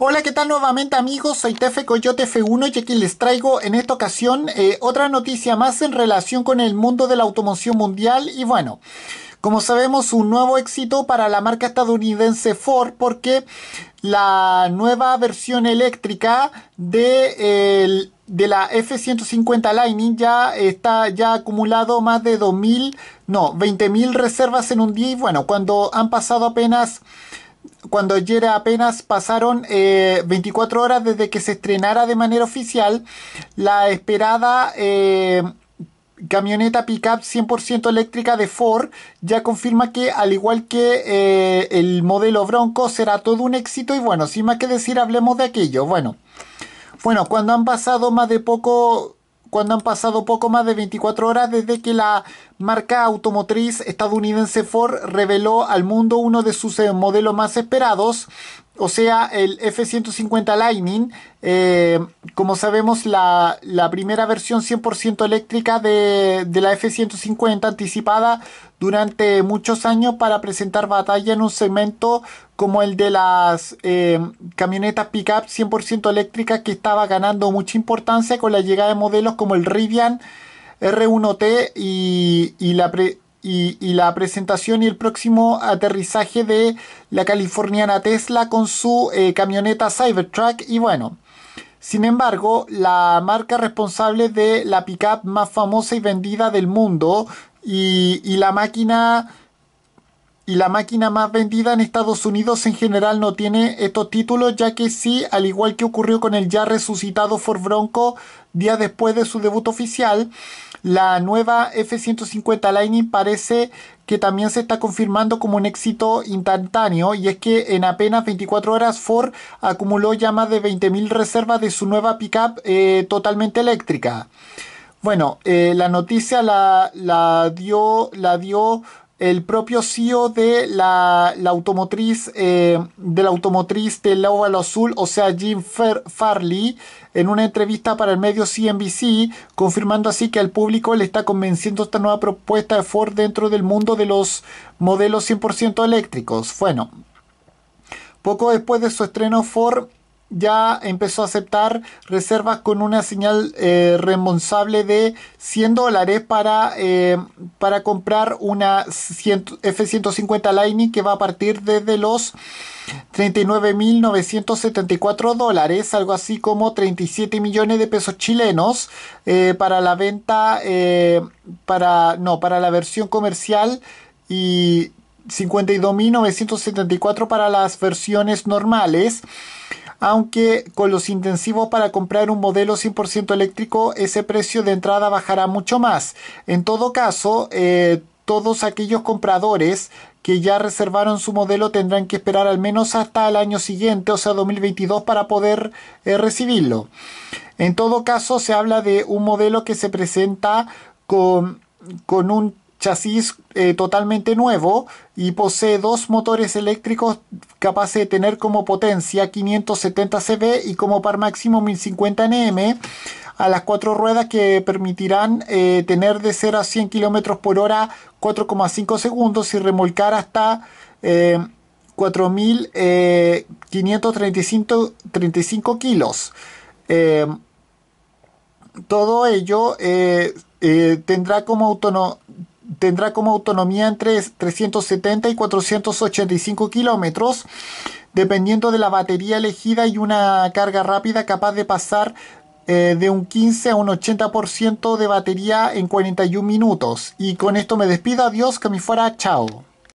Hola, ¿qué tal nuevamente amigos? Soy Tefe Coyote F1 y aquí les traigo en esta ocasión eh, otra noticia más en relación con el mundo de la automoción mundial y bueno... Como sabemos, un nuevo éxito para la marca estadounidense Ford porque la nueva versión eléctrica de, de la F-150 Lightning ya está ya acumulado más de 2.000, no, 20.000 reservas en un día y bueno, cuando han pasado apenas cuando ayer apenas pasaron 24 eh, horas desde que se estrenara de manera oficial la esperada eh, camioneta pickup 100% eléctrica de Ford ya confirma que al igual que eh, el modelo Bronco será todo un éxito y bueno, sin más que decir hablemos de aquello. Bueno, bueno, cuando han pasado más de poco cuando han pasado poco más de 24 horas desde que la marca automotriz estadounidense Ford reveló al mundo uno de sus eh, modelos más esperados, o sea, el F-150 Lightning, eh, como sabemos, la, primera versión 100% eléctrica de, la F-150 anticipada durante muchos años para presentar batalla en un segmento como el de las camionetas eh, camionetas pickup 100% eléctricas que estaba ganando mucha importancia con la llegada de modelos como el Rivian R1T y, y la pre y, la presentación y el próximo aterrizaje de la californiana Tesla con su eh, camioneta Cybertruck y bueno. Sin embargo, la marca responsable de la pickup más famosa y vendida del mundo y, la máquina y la máquina más vendida en Estados Unidos en general no tiene estos títulos, ya que sí, al igual que ocurrió con el ya resucitado Ford Bronco días después de su debut oficial, la nueva F-150 Lightning parece que también se está confirmando como un éxito instantáneo y es que en apenas 24 horas Ford acumuló ya más de 20.000 reservas de su nueva pickup eh, totalmente eléctrica. Bueno, eh, la noticia la, dio, la dio el propio CEO eh, de la, automotriz de la automotriz del Azul, o sea Jim Farley, en una entrevista para el medio CNBC, confirmando así que al público le está convenciendo esta nueva propuesta de Ford dentro del mundo de los modelos 100% eléctricos. Bueno, poco después de su estreno, Ford ya empezó a aceptar reservas con una señal eh, de 100 dólares para, eh, para comprar una F-150 Lightning que va a partir desde los 39.974 dólares, algo así como 37 millones de pesos chilenos eh, para la venta, eh, para, no, para la versión comercial y 52.974 para las versiones normales aunque con los intensivos para comprar un modelo 100% eléctrico ese precio de entrada bajará mucho más. En todo caso, eh, todos aquellos compradores que ya reservaron su modelo tendrán que esperar al menos hasta el año siguiente, o sea 2022, para poder eh, recibirlo. En todo caso, se habla de un modelo que se presenta con, con un chasis eh, totalmente nuevo y posee dos motores eléctricos capaces de tener como potencia 570 cv y como par máximo 1050 nm a las cuatro ruedas que permitirán eh, tener de 0 a 100 km por hora 4,5 segundos y remolcar hasta 4.535 eh, kilos. todo ello tendrá como autonomía tendrá como autonomía entre 370 y 485 kilómetros, dependiendo de la batería elegida y una carga rápida capaz de pasar eh, de un 15 a un 80% de batería en 41 minutos. Y con esto me despido, adiós, que me fuera, chao.